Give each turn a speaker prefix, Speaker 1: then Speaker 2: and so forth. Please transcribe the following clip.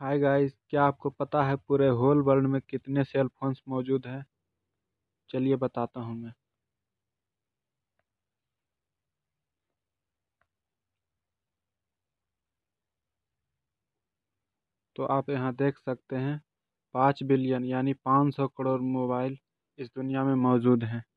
Speaker 1: hi guys क्या आपको पता है पूरे होल वर्ल्ड में कितने सेल फोन्स मौजूद हैं चलिए बताता हूँ मैं तो आप यहाँ देख सकते हैं पाँच बिलियन यानी पाँच सौ करोड़ मोबाइल इस दुनिया में
Speaker 2: मौजूद हैं